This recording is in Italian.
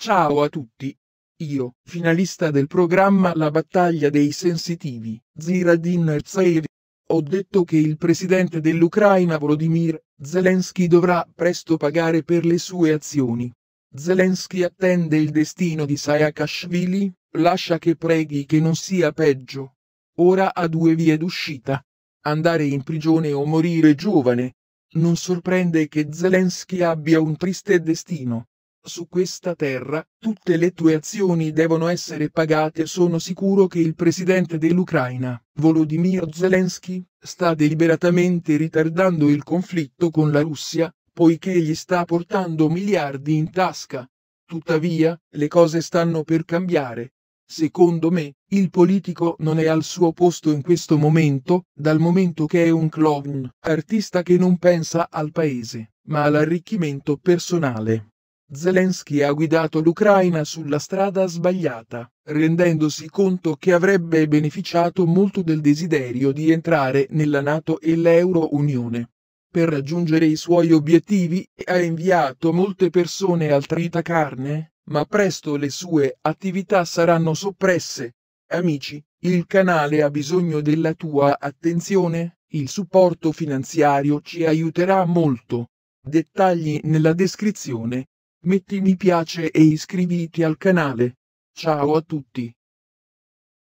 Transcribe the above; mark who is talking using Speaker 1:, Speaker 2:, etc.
Speaker 1: Ciao a tutti. Io, finalista del programma La battaglia dei sensitivi, Ziradin Erzaev, ho detto che il presidente dell'Ucraina Volodymyr Zelensky dovrà presto pagare per le sue azioni. Zelensky attende il destino di Saakashvili, lascia che preghi che non sia peggio. Ora ha due vie d'uscita. Andare in prigione o morire giovane. Non sorprende che Zelensky abbia un triste destino su questa terra, tutte le tue azioni devono essere pagate. Sono sicuro che il presidente dell'Ucraina, Volodymyr Zelensky, sta deliberatamente ritardando il conflitto con la Russia, poiché gli sta portando miliardi in tasca. Tuttavia, le cose stanno per cambiare. Secondo me, il politico non è al suo posto in questo momento, dal momento che è un clown, artista che non pensa al paese, ma all'arricchimento personale. Zelensky ha guidato l'Ucraina sulla strada sbagliata, rendendosi conto che avrebbe beneficiato molto del desiderio di entrare nella Nato e l'Euro-Unione. Per raggiungere i suoi obiettivi ha inviato molte persone al tritacarne, ma presto le sue attività saranno soppresse. Amici, il canale ha bisogno della tua attenzione, il supporto finanziario ci aiuterà molto. Dettagli nella descrizione. Metti mi piace e iscriviti al canale. Ciao a tutti.